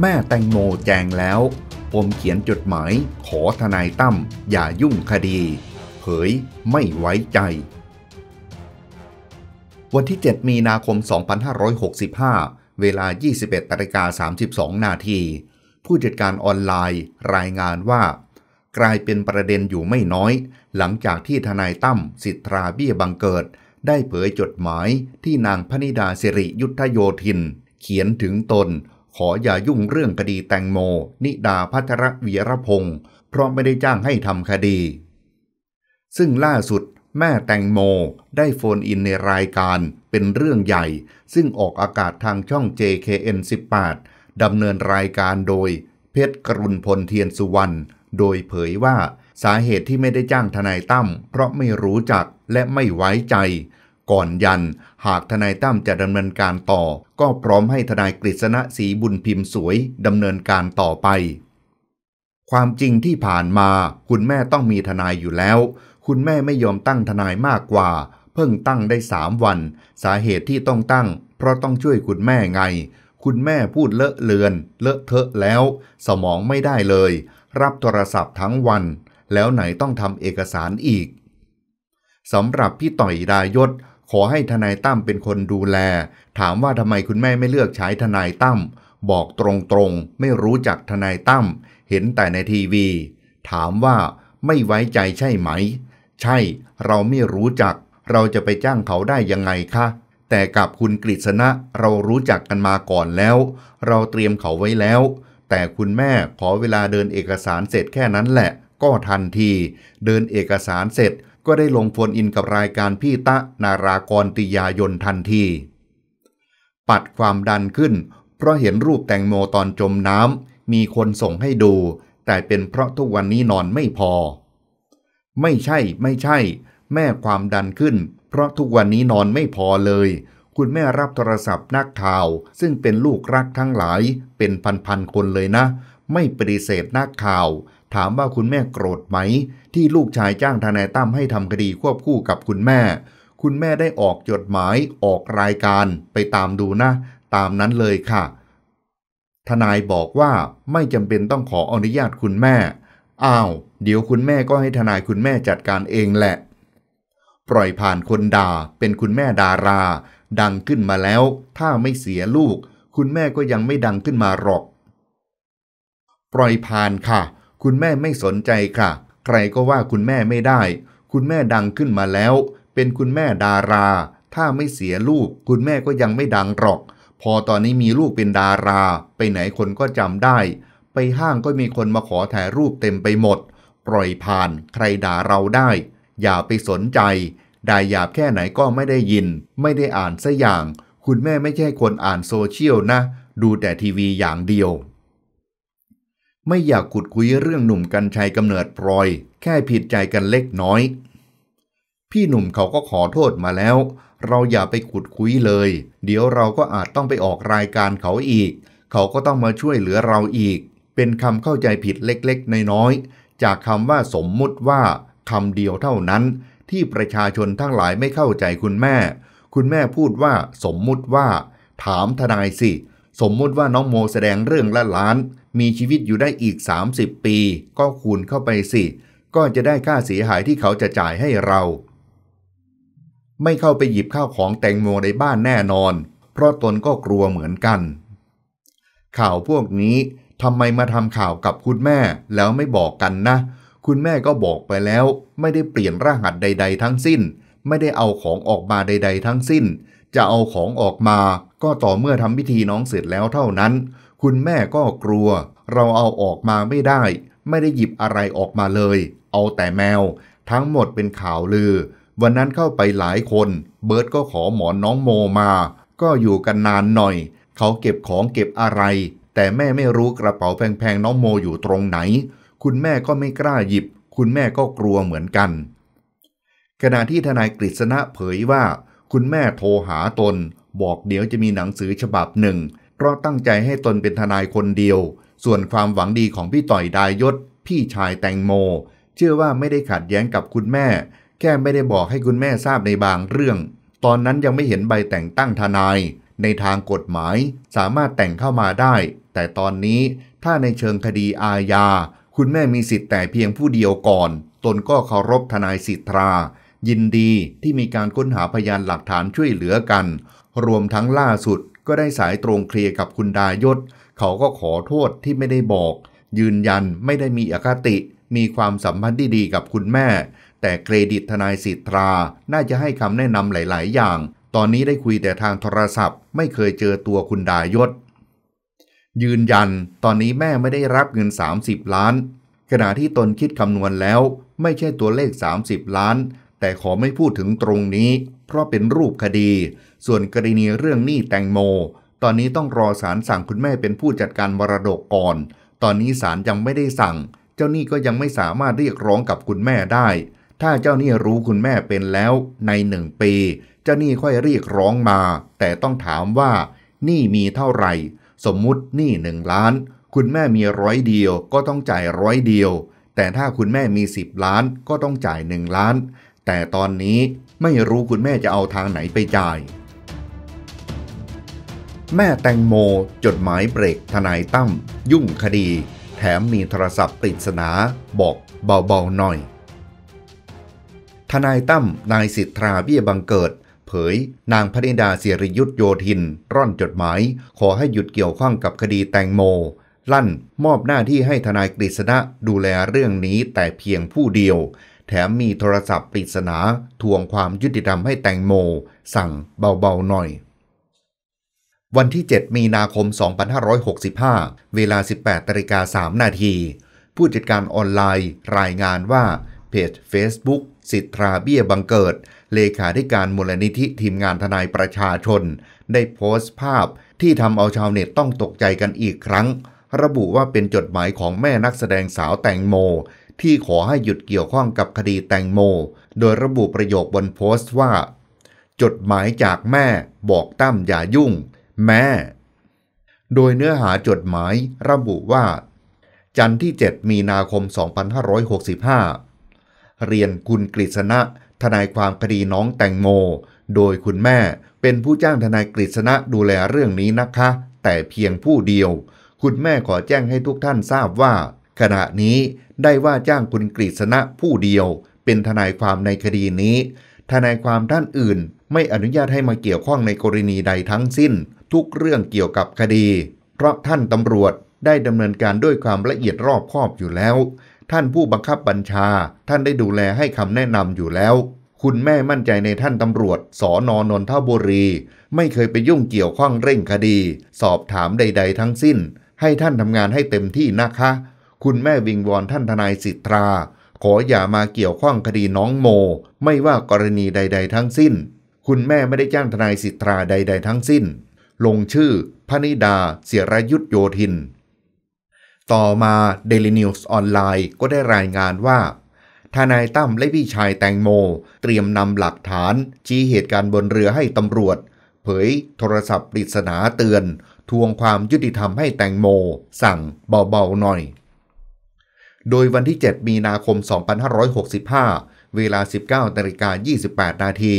แม่แตงโมแจงแล้ว ผมเขียนจดหมาย ขอทนายตั้มอย่ายุ่งคดี เผยไม่ไว้ใจ วันที่ 7 มีนาคม 2565 เวลา 21ตริกา32 นาที ผู้จัดการออนไลน์รายงานว่า กลายเป็นประเด็นอยู่ไม่น้อย หลังจากที่ทนายตั้มสิทธาเบี้ยบังเกิด ได้เผยจดหมายที่นางพนิดาสิริยุทธโยธิน เขียนถึงตนขออย่ายุ่งเรื่องคดีแตงโม นิดาพัทรวีรพงศ์เพราะไม่ได้จ้างให้ทำคดี ซึ่งล่าสุดแม่แตงโมได้โฟนอินในรายการเป็นเรื่องใหญ่ ซึ่งออกอากาศทางช่อง JKN 18 ดำเนินรายการโดย เพชรกรุณพลเทียนสุวรรณโดยเผยว่าสาเหตุที่ไม่ได้จ้างทนายตั้มเพราะไม่รู้จักและไม่ไว้ใจก่อนยัน หากทนายตั้มจะดำเนินการต่อ ก็พร้อมให้ทนายกฤษณะสีบุญพิมพ์สวยดำเนินการต่อไป ความจริงที่ผ่านมา คุณแม่ต้องมีทนายอยู่แล้ว คุณแม่ไม่ยอมตั้งทนายมากกว่า เพิ่งตั้งได้สามวัน สาเหตุที่ต้องตั้ง เพราะต้องช่วยคุณแม่ไง คุณแม่พูดเลอะเลือน เลอะเทอะแล้ว สมองไม่ได้เลย รับโทรศัพท์ทั้งวัน แล้วไหนต้องทำเอกสารอีกสำหรับพี่ต่อยดายศขอให้ทนายตั้มเป็นคนดูแล ถามว่าทำไมคุณแม่ไม่เลือกใช้ทนายตั้มบอกตรงๆไม่รู้จักทนายตั้มเห็นแต่ในทีวี ถามว่า ไม่ไว้ใจใช่ไหม ใช่เราไม่รู้จัก เราจะไปจ้างเขาได้ยังไงคะ แต่กับคุณกฤษณะเรารู้จักกันมาก่อนแล้ว เราเตรียมเขาไว้แล้ว แต่คุณแม่ขอเวลาเดินเอกสารเสร็จแค่นั้นแหละ ก็ทันที เดินเอกสารเสร็จก็ได้ลงโฟนอินกับรายการพี่ตะนารากรติยายนทันที ปัดความดันขึ้นเพราะเห็นรูปแตงโมตอนจมน้ำ มีคนส่งให้ดูแต่เป็นเพราะทุกวันนี้นอนไม่พอ ไม่ใช่ ไม่ใช่ แม่ความดันขึ้นเพราะทุกวันนี้นอนไม่พอเลย คุณแม่รับโทรศัพท์นักข่าวซึ่งเป็นลูกรักทั้งหลาย เป็นพันๆคนเลยนะ ไม่ปฏิเสธนักข่าวถามว่าคุณแม่โกรธไหมที่ลูกชายจ้างทนายตั้มให้ทำคดีควบคู่กับคุณแม่ คุณแม่ได้ออกจดหมายออกรายการไปตามดูนะ ตามนั้นเลยค่ะ ทนายบอกว่าไม่จำเป็นต้องขออนุญาตคุณแม่ อ้าวเดี๋ยวคุณแม่ก็ให้ทนายคุณแม่จัดการเองแหละ ปล่อยผ่านคนด่าเป็นคุณแม่ดารา ดังขึ้นมาแล้ว ถ้าไม่เสียลูก คุณแม่ก็ยังไม่ดังขึ้นมาหรอก ปล่อยผ่านค่ะ คุณแม่ไม่สนใจค่ะใครก็ว่าคุณแม่ไม่ได้ คุณแม่ดังขึ้นมาแล้ว เป็นคุณแม่ดารา ถ้าไม่เสียลูก คุณแม่ก็ยังไม่ดังหรอก พอตอนนี้มีลูกเป็นดารา ไปไหนคนก็จำได้ ไปห้างก็มีคนมาขอถ่ายรูปเต็มไปหมด ปล่อยผ่าน ใครด่าเราได้ อย่าไปสนใจได้หยาบแค่ไหนก็ไม่ได้ยิน ไม่ได้อ่านสัอย่าง คุณแม่ไม่ใช่คนอ่านโซเชียลนะ ดูแต่ทีวีอย่างเดียวไม่อยากขุดคุยเรื่องหนุ่มกัญชัยกำเนิดพลอย แค่ผิดใจกันเล็กน้อย พี่หนุ่มเขาก็ขอโทษมาแล้ว เราอย่าไปขุดคุยเลย เดี๋ยวเราก็อาจต้องไปออกรายการเขาอีก เขาก็ต้องมาช่วยเหลือเราอีก เป็นคำเข้าใจผิดเล็กๆน้อยๆจากคำว่าสมมุติว่าคำเดียวเท่านั้น ที่ประชาชนทั้งหลายไม่เข้าใจคุณแม่ คุณแม่พูดว่าสมมุติว่า ถามทนายสิสมมุติว่าน้องโมแสดงเรื่องละล้าน มีชีวิตอยู่ได้อีก 30 ปี ก็คูณเข้าไปสิ ก็จะได้ค่าเสียหายที่เขาจะจ่ายให้เรา ไม่เข้าไปหยิบข้าวของแตงโมในบ้านแน่นอน เพราะตนก็กลัวเหมือนกัน ข่าวพวกนี้ทำไมมาทำข่าวกับคุณแม่แล้วไม่บอกกันนะ คุณแม่ก็บอกไปแล้ว ไม่ได้เปลี่ยนรหัสใด ๆทั้งสิ้น ไม่ได้เอาของออกมาใด ๆ ทั้งสิ้นจะเอาของออกมา ก็ต่อเมื่อทำพิธีน้องเสร็จแล้วเท่านั้น คุณแม่ก็กลัว เราเอาออกมาไม่ได้ ไม่ได้หยิบอะไรออกมาเลย เอาแต่แมว ทั้งหมดเป็นข่าวลือ วันนั้นเข้าไปหลายคน เบิร์ตก็ขอหมอนน้องโมมา ก็อยู่กันนานหน่อย เขาเก็บของเก็บอะไร แต่แม่ไม่รู้กระเป๋าแพงๆ น้องโมอยู่ตรงไหน คุณแม่ก็ไม่กล้าหยิบ คุณแม่ก็กลัวเหมือนกัน ขณะที่ทนายกฤษณะเผยว่าคุณแม่โทรหาตน บอกเดี๋ยวจะมีหนังสือฉบับหนึ่ง เพราะตั้งใจให้ตนเป็นทนายคนเดียว ส่วนความหวังดีของพี่ต่อยดายศ พี่ชายแตงโม เชื่อว่าไม่ได้ขัดแย้งกับคุณแม่ แค่ไม่ได้บอกให้คุณแม่ทราบในบางเรื่อง ตอนนั้นยังไม่เห็นใบแต่งตั้งทนาย ในทางกฎหมายสามารถแต่งเข้ามาได้ แต่ตอนนี้ ถ้าในเชิงคดีอาญา คุณแม่มีสิทธิ์แต่เพียงผู้เดียวก่อน ตนก็เคารพทนายสิทธายินดีที่มีการค้นหาพยานหลักฐานช่วยเหลือกัน รวมทั้งล่าสุดก็ได้สายตรงเคลียร์กับคุณดายศ เขาก็ขอโทษที่ไม่ได้บอก ยืนยันไม่ได้มีอคติ มีความสัมพันธ์ที่ดีกับคุณแม่ แต่เครดิตทนายสิทธาน่าจะให้คำแนะนำหลาย ๆ อย่าง ตอนนี้ได้คุยแต่ทางโทรศัพท์ ไม่เคยเจอตัวคุณดายศ ยืนยันตอนนี้แม่ไม่ได้รับเงิน 30 ล้าน ขณะที่ตนคิดคำนวณแล้วไม่ใช่ตัวเลข 30 ล้านแต่ขอไม่พูดถึงตรงนี้ เพราะเป็นรูปคดี ส่วนกรณีเรื่องหนี้แตงโม ตอนนี้ต้องรอศาลสั่งคุณแม่เป็นผู้จัดการมรดกก่อน ตอนนี้ศาลยังไม่ได้สั่ง เจ้าหนี้ก็ยังไม่สามารถเรียกร้องกับคุณแม่ได้ ถ้าเจ้าหนี้รู้คุณแม่เป็นแล้วในหนึ่งปี เจ้าหนี้ค่อยเรียกร้องมา แต่ต้องถามว่าหนี้มีเท่าไหร่ สมมุติหนี้หนึ่งล้าน คุณแม่มีร้อยเดียว ก็ต้องจ่ายร้อยเดียว แต่ถ้าคุณแม่มี10ล้าน ก็ต้องจ่ายหนึ่งล้านแต่ตอนนี้ไม่รู้คุณแม่จะเอาทางไหนไปจ่าย แม่แตงโมจดหมายเบรก ทนายตั้มยุ่งคดี แถมมีโทรศัพท์ปริศนา บอกเบาๆหน่อย ทนายตั้มนายสิทธาเบี้ยบังเกิด เผย นางพนิดาเสียริยุทธโยธินร่อนจดหมาย ขอให้หยุดเกี่ยวข้องกับคดีแตงโม ลั่นมอบหน้าที่ให้ทนายกฤษณะดูแลเรื่องนี้แต่เพียงผู้เดียวแถมมีโทรศัพท์ปริศนาทวงความยุติธรรมให้แตงโมสั่งเบาๆ หน่อย วันที่ 7 มีนาคม 2565 เวลา 18นาฬิกา3นาทีผู้จัดการออนไลน์รายงานว่าเพจ Facebook สิทธาเบี้ยบังเกิด เลขาธิการมูลนิธิทีมงานทนายประชาชนได้โพสต์ภาพที่ทำเอาชาวเน็ตต้องตกใจกันอีกครั้ง ระบุว่าเป็นจดหมายของแม่นักแสดงสาวแตงโมที่ขอให้หยุดเกี่ยวข้องกับคดีแตงโม โดยระบุประโยคบนโพสต์ว่า จดหมายจากแม่ บอกตั้มอย่ายุ่ง แม่ โดยเนื้อหาจดหมาย ระบุว่า จันที่ 7 มีนาคม 2565 เรียนคุณกฤษณะ ทนายความคดีน้องแตงโม โดยคุณแม่เป็นผู้จ้างทนายกฤษณะดูแลเรื่องนี้นะคะ แต่เพียงผู้เดียว คุณแม่ขอแจ้งให้ทุกท่านทราบว่าขณะนี้ได้ว่าจ้างคุณกฤษณะผู้เดียวเป็นทนายความในคดีนี้ ทนายความท่านอื่นไม่อนุญาตให้มาเกี่ยวข้องในกรณีใดทั้งสิ้น ทุกเรื่องเกี่ยวกับคดี เพราะท่านตำรวจได้ดำเนินการด้วยความละเอียดรอบคอบอยู่แล้ว ท่านผู้บังคับบัญชา ท่านได้ดูแลให้คำแนะนำอยู่แล้ว คุณแม่มั่นใจในท่านตำรวจสอนอนนทบุรี ไม่เคยไปยุ่งเกี่ยวข้องเร่งคดี สอบถามใด ๆ ทั้งสิ้น ให้ท่านทำงานให้เต็มที่นะคะคุณแม่วิงวอนท่านทนายสิทธาขออย่ามาเกี่ยวข้องคดีน้องโม ไม่ว่ากรณีใดๆทั้งสิ้น คุณแม่ไม่ได้จ้างทนายสิทธาใดๆทั้งสิ้น ลงชื่อพนิดาเสียรยุทธโยธิน ต่อมา Daily News ออนไลน์ก็ได้รายงานว่าทนายตั้มและพี่ชายแตงโมเตรียมนำหลักฐาน ชี้เหตุการณ์บนเรือให้ตำรวจ เผย โทรศัพท์ปริศนาเตือน ทวงความยุติธรรมให้แตงโม สั่งเบาๆหน่อยโดยวันที่ 7 มีนาคม 2565 เวลา 19นาฬิกา28 นาที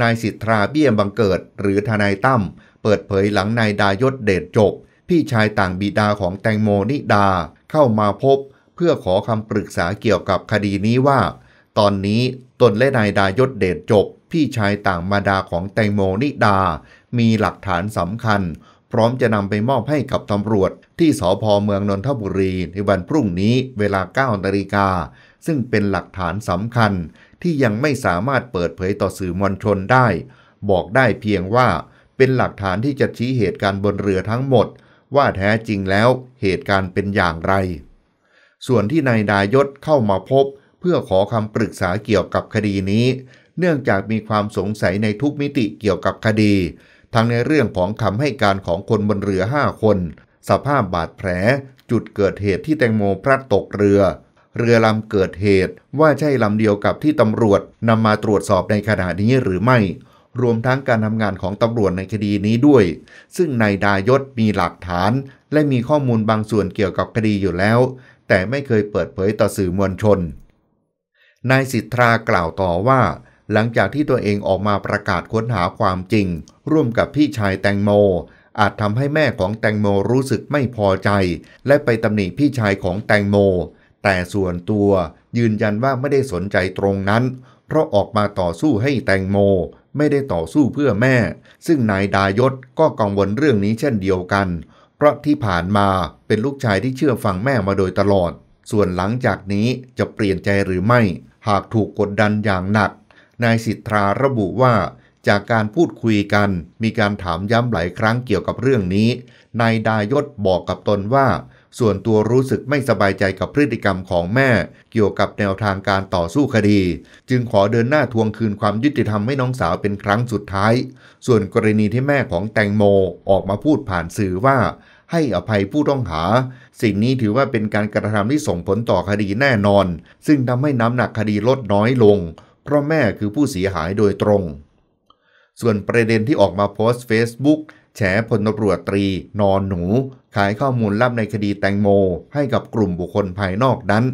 นายสิทธาเบี้ยบังเกิด หรือทนายตั้มเปิดเผยหลังนายดายศเดชจบ พี่ชายต่างบิดาของแตงโมนิดาเข้ามาพบ เพื่อขอคำปรึกษาเกี่ยวกับคดีนี้ว่า ตอนนี้ตนและนายดายศเดชจบ พี่ชายต่างมาดาของแตงโมนิดา มีหลักฐานสำคัญพร้อมจะนำไปมอบให้กับตำรวจที่สพเมืองนนทบุรีในวันพรุ่งนี้เวลา9นาฬิกา ซึ่งเป็นหลักฐานสำคัญที่ยังไม่สามารถเปิดเผยต่อสื่อมวลชนได้ บอกได้เพียงว่าเป็นหลักฐานที่จะชี้เหตุการณ์บนเรือทั้งหมด ว่าแท้จริงแล้วเหตุการณ์เป็นอย่างไร ส่วนที่นายดายศเข้ามาพบเพื่อขอคำปรึกษาเกี่ยวกับคดีนี้ เนื่องจากมีความสงสัยในทุกมิติเกี่ยวกับคดีทั้งในเรื่องของคำให้การของคนบนเรือ 5 คน สภาพบาดแผลจุดเกิดเหตุที่แตงโมพลัดตกเรือ เรือลำเกิดเหตุว่าใช่ลำเดียวกับที่ตำรวจนำมาตรวจสอบในขณะนี้หรือไม่ รวมทั้งการทำงานของตำรวจในคดีนี้ด้วย ซึ่งนายดายศมีหลักฐานและมีข้อมูลบางส่วนเกี่ยวกับคดีอยู่แล้ว แต่ไม่เคยเปิดเผยต่อสื่อมวลชนนายสิทธากล่าวต่อว่าหลังจากที่ตัวเองออกมาประกาศค้นหาความจริงร่วมกับพี่ชายแตงโม อาจทำให้แม่ของแตงโมรู้สึกไม่พอใจและไปตำหนิพี่ชายของแตงโม แต่ส่วนตัวยืนยันว่าไม่ได้สนใจตรงนั้นเพราะออกมาต่อสู้ให้แตงโม ไม่ได้ต่อสู้เพื่อแม่ ซึ่งนายดายศก็กังวลเรื่องนี้เช่นเดียวกัน เพราะที่ผ่านมาเป็นลูกชายที่เชื่อฟังแม่มาโดยตลอด ส่วนหลังจากนี้จะเปลี่ยนใจหรือไม่ หากถูกกดดันอย่างหนักนายสิทธาระบุว่า จากการพูดคุยกันมีการถามย้ำหลายครั้งเกี่ยวกับเรื่องนี้ นายดายศบอกกับตนว่า ส่วนตัวรู้สึกไม่สบายใจกับพฤติกรรมของแม่ เกี่ยวกับแนวทางการต่อสู้คดี จึงขอเดินหน้าทวงคืนความยุติธรรมให้น้องสาวเป็นครั้งสุดท้าย ส่วนกรณีที่แม่ของแตงโมออกมาพูดผ่านสื่อว่า ให้อภัยผู้ต้องหา สิ่งนี้ถือว่าเป็นการกระทำที่ส่งผลต่อคดีแน่นอน ซึ่งทำให้น้ำหนักคดีลดน้อยลงเพราะแม่คือผู้เสียหายโดยตรง ส่วนประเด็นที่ออกมาโพสต์ Facebook แฉพลตำรวจตรี นอนหนู ขายข้อมูลลับในคดีแตงโม ให้กับกลุ่มบุคคลภายนอกนั้น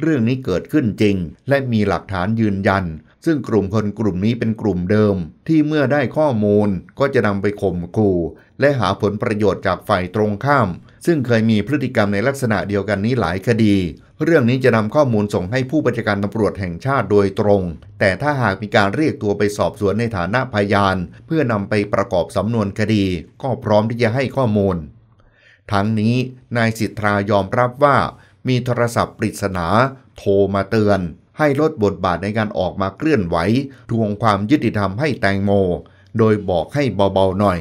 เรื่องนี้เกิดขึ้นจริง และมีหลักฐานยืนยันซึ่งกลุ่มคนกลุ่มนี้เป็นกลุ่มเดิม ที่เมื่อได้ข้อมูลก็จะนำไปข่มขู่ และหาผลประโยชน์จากฝ่ายตรงข้าม ซึ่งเคยมีพฤติกรรมในลักษณะเดียวกันนี้หลายคดี เรื่องนี้จะนำข้อมูลส่งให้ผู้บัญชาการตำรวจแห่งชาติโดยตรง แต่ถ้าหากมีการเรียกตัวไปสอบสวนในฐานะพยาน เพื่อนำไปประกอบสำนวนคดี ก็พร้อมที่จะให้ข้อมูล ทั้งนี้นายสิทธายอมรับว่า มีโทรศัพท์ปริศนา โทรมาเตือนให้ลดบทบาทในการออกมาเคลื่อนไหวทวงความยุติธรรมให้แตงโม โดยบอกให้เบาๆหน่อย